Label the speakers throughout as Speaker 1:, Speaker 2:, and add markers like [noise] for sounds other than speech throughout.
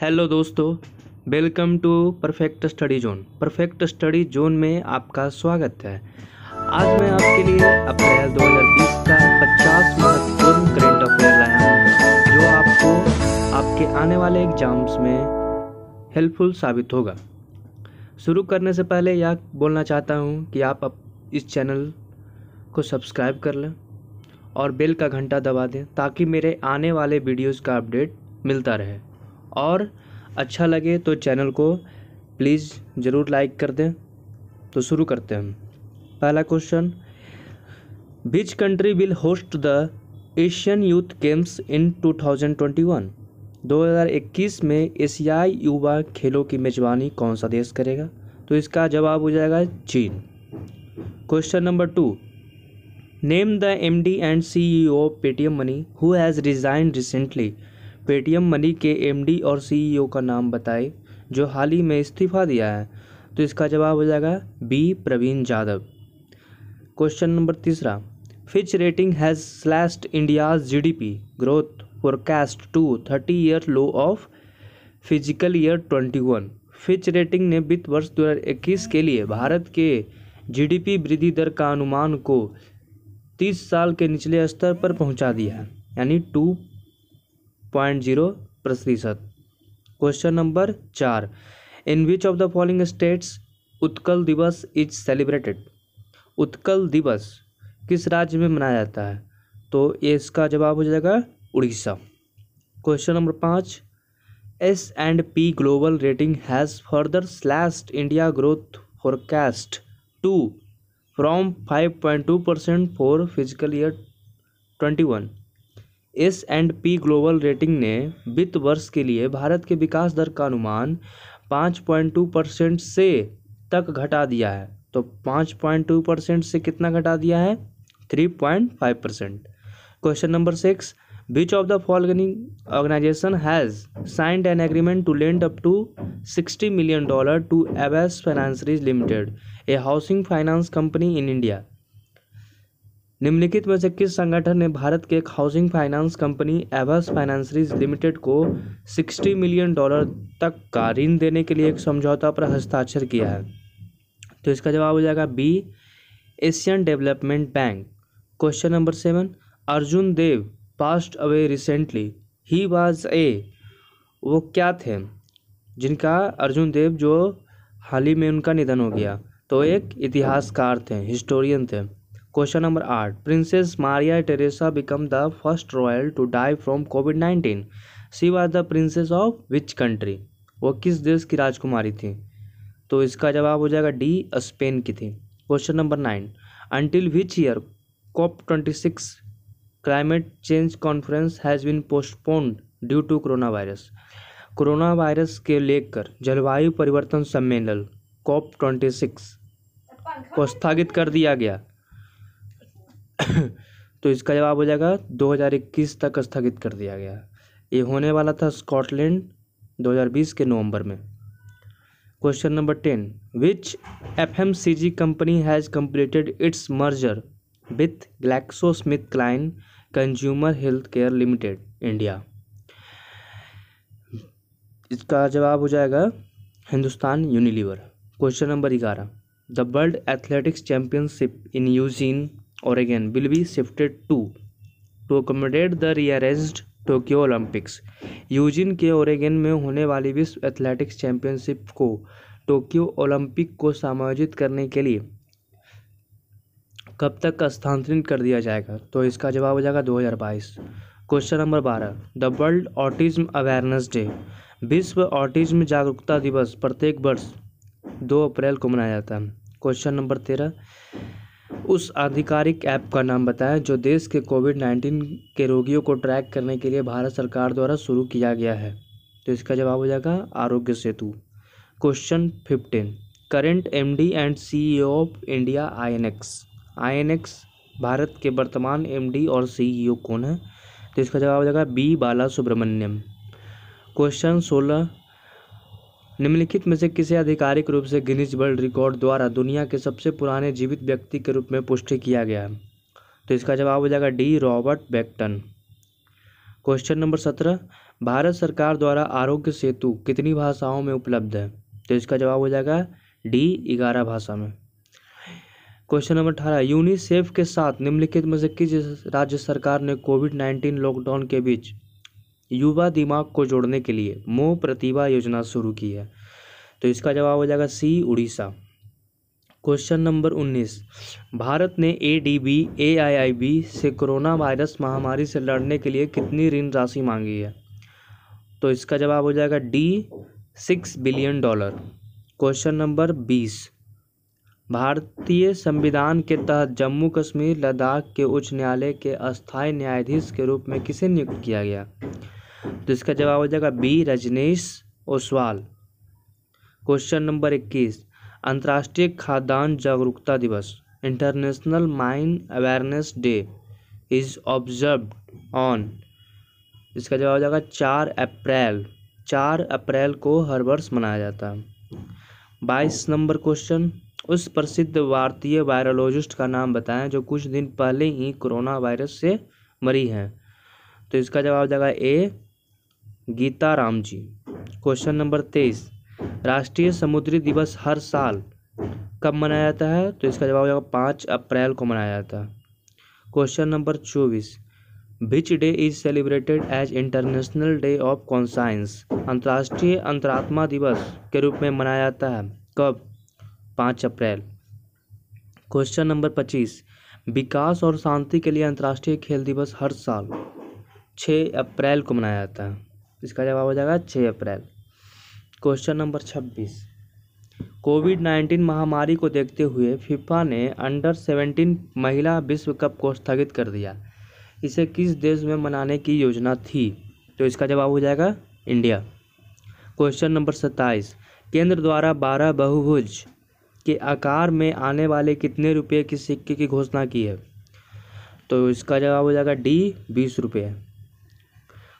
Speaker 1: hello दोस्तों welcome to perfect study zone perfect study zone में आपका स्वागत है आज मैं आपके लिए अप्रैल 2020 का 50 महत्वपूर्ण करेंट अफेयर लाया हूँ जो आपको आपके आने वाले एग्जाम्स में हेल्पफुल साबित होगा शुरू करने से पहले यह बोलना चाहता हूँ कि आप इस चैनल को सब्सक्राइब कर लें और बेल का घंटा दबा दें ताकि मेरे आने वाले वीडियोस का अपडेट मिलता रहे और अच्छा लगे तो चैनल को प्लीज़ ज़रूर लाइक कर दें तो शुरू करते हैं पहला question which country will host the Asian youth games in 2021 2021 में एशियाई युवा खेलों की मेजबानी कौन सा देश करेगा तो इसका जवाब हो जाएगा चीन question number two name the M D and C E O Paytm money who has resign recently Paytm money के एमडी और सीईओ e का नाम बताएं जो हाल ही में इस्तीफा दिया है तो इसका जवाब हो जाएगा B Praveen Yadav question number तीसरा Fitch rating has slashed India's GDP growth forecast to thirty year low of physical year twenty one Fitch rating ने वित्त वर्ष इक्कीस के लिए भारत के जीडीपी वृद्धि दर का अनुमान को 30 साल के निचले स्तर पर पहुंचा दिया है यानी टू पॉइंट जीरो प्रतिशत क्वेश्चन नंबर चार in which of the following states Utkal Divas is celebrated Utkal दिवस किस राज्य में मनाया जाता है तो ये इसका जवाब हो जाएगा उड़ीसा क्वेश्चन नंबर पाँच S and P global rating has further slashed India growth forecast to from five point two percent for physical year twenty one S and P global rating ने वित्त वर्ष के लिए भारत के विकास दर का अनुमान पाँच पॉइंट टू परसेंट से तक घटा दिया है तो पाँच पॉइंट टू परसेंट से कितना घटा दिया है three point five percent question number six which of the following organisation has signed an agreement to lend up to sixty million dollar to Aavas financiers limited a housing finance company in India निम्नलिखित में से किस संगठन ने भारत के एक housing finance company Aavas financiers limited को 60 million dollar तक का ऋण देने के लिए एक समझौता पर हस्ताक्षर किया है तो इसका जवाब हो जाएगा B Asian development bank question number seven Arjun Dev passed away recently ही वाज ए वो क्या थे जिनका अर्जुन देव जो हाल ही में उनका निधन हो गया तो एक इतिहासकार थे हिस्टोरियन थे क्वेश्चन नंबर आठ princess Maria Teresa become the first royal to die from covid nineteen she was the princess of which country वो किस देश की राजकुमारी थी तो इसका जवाब हो जाएगा डी स्पेन की थी question number nine until which year COP twenty six climate change conference has been postponed due to corona virus corona virus के लेकर जलवायु परिवर्तन सम्मेलन कॉप ट्वेंटी सिक्स को स्थगित कर दिया गया [coughs] तो इसका जवाब हो जाएगा दो हज़ार इक्कीस तक स्थगित कर दिया गया ये होने वाला था स्कॉटलैंड दो हज़ार बीस के नवंबर में question number ten which F M C G company has completed its merger with Glaxo Smith Kline consumer health care limited India इसका जवाब हो जाएगा हिंदुस्तान यूनिलीवर क्वेश्चन नंबर ग्यारह the world athletics championship in Eugene Oregon will be shifted to to accommodate the rearranged Tokyo Olympics Eugene के Oregon में होने वाली विश्व एथलेटिक्स चैंपियनशिप को टोक्यो ओलंपिक को समायोजित करने के लिए कब तक स्थानांतरित कर दिया जाएगा तो इसका जवाब हो जाएगा 2022 question number 12 the world autism awareness day विश्व ऑटिज्म जागरूकता दिवस प्रत्येक वर्ष 2 अप्रैल को मनाया जाता है क्वेश्चन नंबर तेरह उस आधिकारिक ऐप का नाम बताएं जो देश के कोविड नाइन्टीन के रोगियों को ट्रैक करने के लिए भारत सरकार द्वारा शुरू किया गया है तो इसका जवाब हो जाएगा Aarogya Setu question fifteen current M D and C E of India I N X I N X Bharat के वर्तमान एम डी और सी ई ओ कौन है तो इसका जवाब हो जाएगा बी बाला सुब्रमण्यम क्वेश्चन सोलह निम्नलिखित में से किसे आधिकारिक रूप से गिनीज वर्ल्ड रिकॉर्ड द्वारा दुनिया के सबसे पुराने जीवित व्यक्ति के रूप में पुष्टि किया गया है तो इसका जवाब हो जाएगा D Robert Bacton question number सत्रह भारत सरकार द्वारा आरोग्य सेतु कितनी भाषाओं में उपलब्ध है तो इसका जवाब हो जाएगा डी ग्यारह भाषा में क्वेश्चन नंबर अठारह यूनिसेफ के साथ निम्नलिखित में से किस राज्य सरकार ने कोविड नाइन्टीन लॉकडाउन के बीच युवा दिमाग को जोड़ने के लिए मोह प्रतिभा योजना शुरू की है तो इसका जवाब हो जाएगा सी उड़ीसा क्वेश्चन नंबर उन्नीस भारत ने A D B A I I B से कोरोना वायरस महामारी से लड़ने के लिए कितनी ऋण राशि मांगी है तो इसका जवाब हो जाएगा D six billion dollar question number बीस भारतीय संविधान के तहत जम्मू कश्मीर लद्दाख के उच्च न्यायालय के अस्थायी न्यायाधीश के रूप में किसे नियुक्त किया गया तो इसका जवाब हो जाएगा B Rajneesh Oswal question number इक्कीस अंतर्राष्ट्रीय खाद्यान्न जागरूकता दिवस international mine awareness day is observe on इसका जवाब हो जाएगा चार अप्रैल चार अप्रैल को हर वर्ष मनाया जाता है बाईस नंबर क्वेश्चन उस प्रसिद्ध भारतीय वायरोलॉजिस्ट का नाम बताएं जो कुछ दिन पहले ही कोरोना वायरस से मरी हैं तो इसका जवाब हो जाएगा A Geeta Ram ji question number तेईस राष्ट्रीय समुद्री दिवस हर साल कब मनाया जाता है तो इसका जवाब होगा पाँच अप्रैल को मनाया जाता है क्वेश्चन नंबर चौबीस which day is celebrated as international day of conscience अंतर्राष्ट्रीय अंतरात्मा दिवस के रूप में मनाया जाता है कब पाँच अप्रैल क्वेश्चन नंबर पच्चीस विकास और शांति के लिए अंतर्राष्ट्रीय खेल दिवस हर साल छः अप्रैल को मनाया जाता है इसका जवाब हो जाएगा छः अप्रैल क्वेश्चन नंबर छब्बीस कोविड नाइन्टीन महामारी को देखते हुए फीफा ने अंडर सेवेंटीन महिला विश्व कप को स्थगित कर दिया इसे किस देश में मनाने की योजना थी तो इसका जवाब हो जाएगा इंडिया क्वेश्चन नंबर सत्ताईस केंद्र द्वारा बारह बहुभुज के आकार में आने वाले कितने रुपये के सिक्के की घोषणा की है तो इसका जवाब हो जाएगा डी बीस रुपये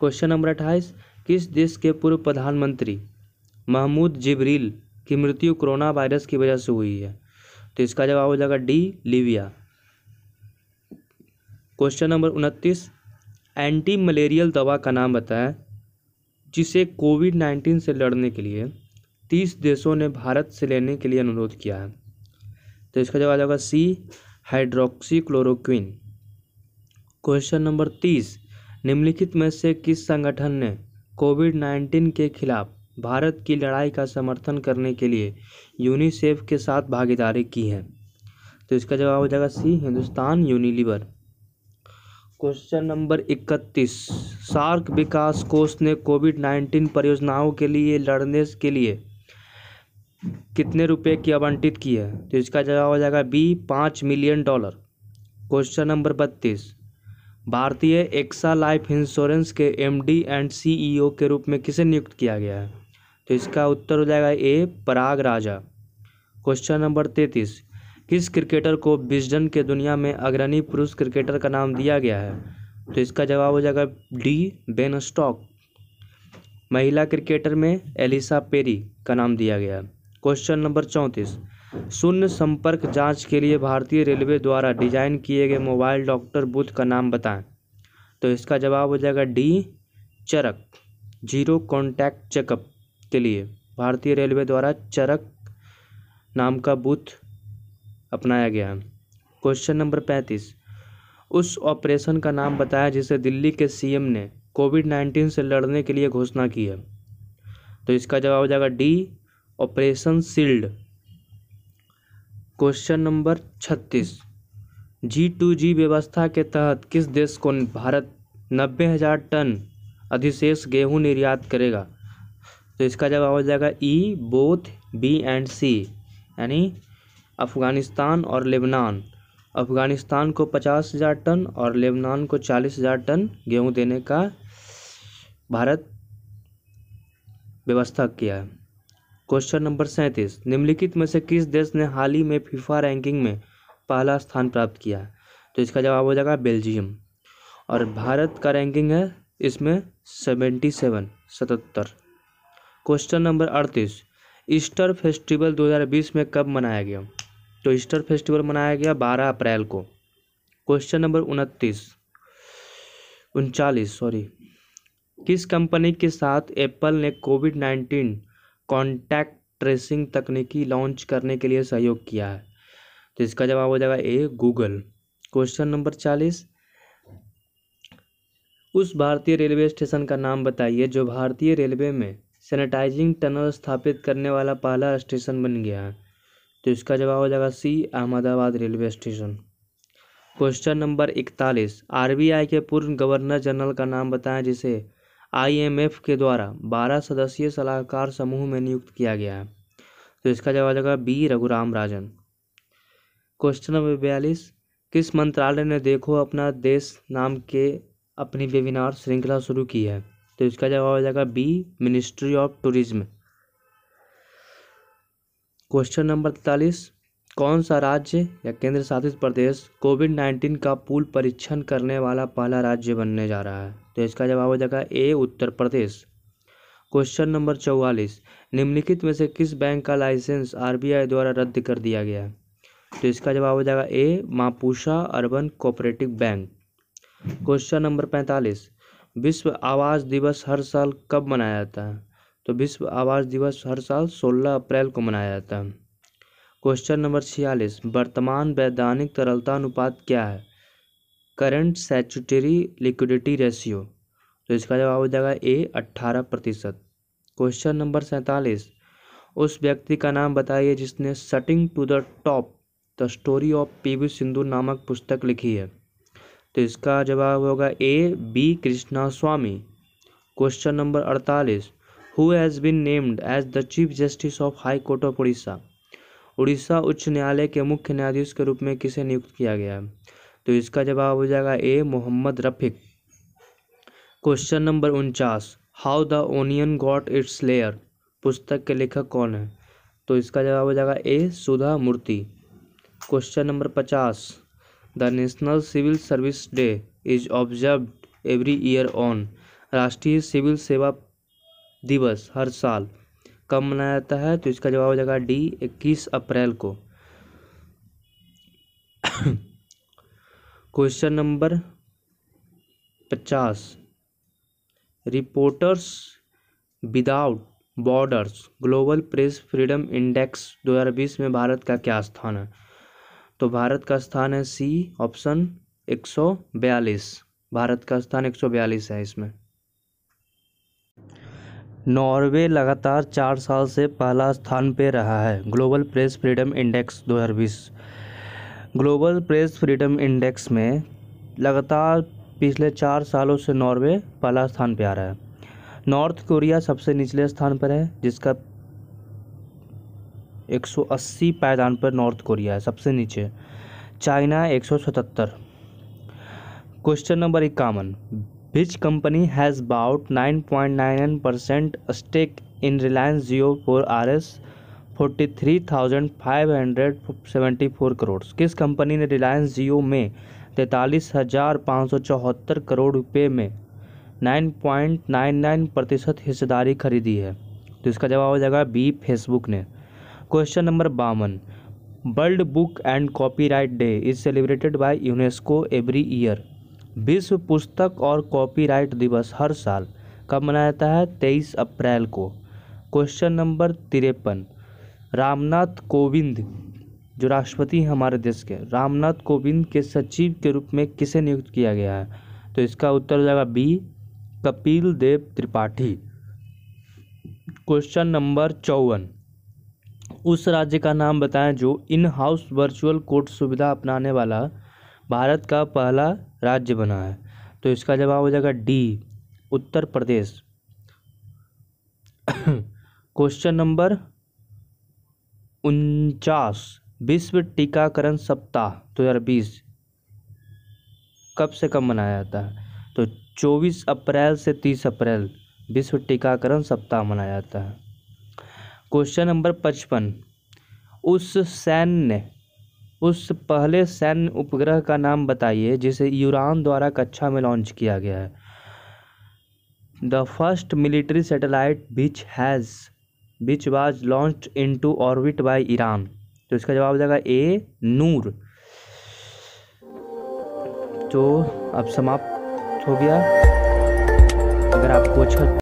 Speaker 1: क्वेश्चन नंबर अट्ठाईस किस देश के पूर्व प्रधानमंत्री महमूद जिब्रील की मृत्यु कोरोना वायरस की वजह से हुई है तो इसका जवाब हो जाएगा डी लीबिया क्वेश्चन नंबर उनतीस एंटी मलेरियल दवा का नाम बताएं जिसे कोविड नाइन्टीन से लड़ने के लिए तीस देशों ने भारत से लेने के लिए अनुरोध किया है तो इसका जवाब जाएगा C hydroxychloroquine question number तीस निम्नलिखित में से किस संगठन ने कोविड नाइन्टीन के खिलाफ भारत की लड़ाई का समर्थन करने के लिए यूनिसेफ के साथ भागीदारी की है तो इसका जवाब हो जाएगा C Hindustan Unilever question number इकतीस सार्क विकास कोष ने कोविड नाइन्टीन परियोजनाओं के लिए लड़ने के लिए कितने रुपए की आवंटित की है तो इसका जवाब हो जाएगा बी पाँच मिलियन डॉलर क्वेश्चन नंबर बत्तीस भारतीय एक्सा लाइफ इंश्योरेंस के M D and C E O के रूप में किसे नियुक्त किया गया है तो इसका उत्तर हो जाएगा ए पराग राजा क्वेश्चन नंबर तैतीस किस क्रिकेटर को बिजडन के दुनिया में अग्रणी पुरुष क्रिकेटर का नाम दिया गया है तो इसका जवाब हो जाएगा डी बेन स्टॉक महिला क्रिकेटर में एलिसा पेरी का नाम दिया गया है क्वेश्चन नंबर चौंतीस शून्य संपर्क जाँच के लिए भारतीय रेलवे द्वारा डिज़ाइन किए गए मोबाइल डॉक्टर बूथ का नाम बताएँ तो इसका जवाब हो जाएगा D Charak zero contact checkup के लिए भारतीय रेलवे द्वारा चरक नाम का बूथ अपनाया गया क्वेश्चन नंबर पैंतीस उस ऑपरेशन का नाम बताया जिसे दिल्ली के सीएम ने कोविड नाइन्टीन से लड़ने के लिए घोषणा की है तो इसका जवाब हो जाएगा D operation sealed question number छत्तीस जी टू जी व्यवस्था के तहत किस देश को भारत नब्बे हजार टन अधिशेष गेहूं निर्यात करेगा तो इसका जवाब हो जाएगा E both B and C यानी अफ़गानिस्तान और लेबनान अफ़गानिस्तान को पचास हज़ार टन और लेबनान को चालीस हज़ार टन गेहूं देने का भारत व्यवस्था किया है क्वेश्चन नंबर सैंतीस निम्नलिखित में से किस देश ने हाल ही में फीफा रैंकिंग में पहला स्थान प्राप्त किया है तो इसका जवाब हो जाएगा बेल्जियम और भारत का रैंकिंग है इसमें सेवेंटी सेवन सतहत्तर क्वेश्चन नंबर अड़तीस ईस्टर फेस्टिवल 2020 में कब मनाया गया तो ईस्टर फेस्टिवल मनाया गया 12 अप्रैल को क्वेश्चन नंबर उनतीस उनचालीस सॉरी किस कंपनी के साथ एप्पल ने कोविड नाइन्टीन कॉन्टैक्ट ट्रेसिंग तकनीकी लॉन्च करने के लिए सहयोग किया है तो इसका जवाब हो जाएगा ए गूगल क्वेश्चन नंबर चालीस उस भारतीय रेलवे स्टेशन का नाम बताइए जो भारतीय रेलवे में सैनिटाइजिंग टनल स्थापित करने वाला पहला स्टेशन बन गया है तो इसका जवाब हो जाएगा C Ahmedabad railway station question number इकतालीस आरबीआई के पूर्व गवर्नर जनरल का नाम बताएं जिसे आईएमएफ के द्वारा बारह सदस्यीय सलाहकार समूह में नियुक्त किया गया है तो इसका जवाब होगा B Raghuram Rajan question number बयालीस किस मंत्रालय ने देखो अपना देश नाम के अपनी वेबिनार श्रृंखला शुरू की है तो इसका जवाब हो जाएगा B ministry of tourism question number तैतालीस कौन सा राज्य या केंद्र शासित प्रदेश कोविड नाइन्टीन का पूल परीक्षण करने वाला पहला राज्य बनने जा रहा है तो इसका जवाब हो जाएगा ए उत्तर प्रदेश क्वेश्चन नंबर चौवालीस निम्नलिखित में से किस बैंक का लाइसेंस आरबीआई द्वारा रद्द कर दिया गया है तो इसका जवाब हो जाएगा A Mapusa urban cooperative bank question number पैंतालीस विश्व आवास दिवस हर साल कब मनाया जाता है तो विश्व आवास दिवस हर साल सोलह अप्रैल को मनाया जाता है क्वेश्चन नंबर छियालीस वर्तमान वैधानिक तरलता अनुपात क्या है करंट सेचुटरी लिक्विडिटी रेशियो तो इसका जवाब हो जाएगा ए अट्ठारह प्रतिशत क्वेश्चन नंबर सैंतालीस उस व्यक्ति का नाम बताइए जिसने shuttling to the top the story of P V Sindhu नामक पुस्तक लिखी है तो इसका जवाब होगा A B Krishnaswamy question number अड़तालीस who has been named as the chief justice of high court of Orissa Orissa उच्च न्यायालय के मुख्य न्यायाधीश के रूप में किसे नियुक्त किया गया तो इसका जवाब हो जाएगा A Mohammad Rafiq question number उनचास how the onion got its layer पुस्तक के लेखक कौन है तो इसका जवाब हो जाएगा A Sudha Murthy question number पचास the national civil service day is observe every year on राष्ट्रीय सिविल सेवा दिवस हर साल कब मनाया जाता है तो इसका जवाब हो जाएगा डी इक्कीस अप्रैल को क्वेश्चन नंबर पचास reporters without borders global press freedom index 2020 में भारत का क्या स्थान है तो भारत का स्थान है सी ऑप्शन 142 भारत का स्थान 142 है इसमें नॉर्वे लगातार चार साल से पहला स्थान पे रहा है global press freedom index 2020 global press freedom index में लगातार पिछले चार सालों से नॉर्वे पहला स्थान पे आ रहा है नॉर्थ कोरिया सबसे निचले स्थान पर है जिसका 180 पायदान पर नॉर्थ कोरिया है सबसे नीचे चाइना 177 क्वेश्चन नंबर इक्यावन रिलायंस जियो फोर आर 9.99% forty three thousand five hundred seventy four crore किस कंपनी ने रिलायंस जियो में तैंतालीस हजार पाँच सौ चौहत्तर करोड़ रुपये में नाइन नाइन पॉइंट नाइन प्रतिशत हिस्सेदारी खरीदी है तो इसका जवाब हो जाएगा बी फेसबुक ने क्वेश्चन नंबर बावन world book and copyright day is celebrated by UNESCO every year विश्व पुस्तक और कॉपीराइट दिवस हर साल कब मनाया जाता है तेईस अप्रैल को क्वेश्चन नंबर तिरपन रामनाथ कोविंद जो राष्ट्रपति हैं हमारे देश के रामनाथ कोविंद के सचिव के रूप में किसे नियुक्त किया गया है तो इसका उत्तर हो जाएगा B Kapil Dev Tripathi question number चौवन उस राज्य का नाम बताएं जो इन हाउस वर्चुअल कोर्ट सुविधा अपनाने वाला भारत का पहला राज्य बना है तो इसका जवाब हो जाएगा D Uttar Pradesh question number उनचास विश्व टीकाकरण सप्ताह दो हज़ार बीस कब से कब मनाया जाता है तो चौबीस अप्रैल से तीस अप्रैल विश्व टीकाकरण सप्ताह मनाया जाता है क्वेश्चन नंबर पचपन उस सैन्य उस पहले सैन्य उपग्रह का नाम बताइए जिसे यूरान द्वारा कक्षा में लॉन्च किया गया है the first military satellite which has which was launch into orbit by Iran तो इसका जवाब हो जाएगा ए नूर तो अब समाप्त हो गया अगर आपको अच्छा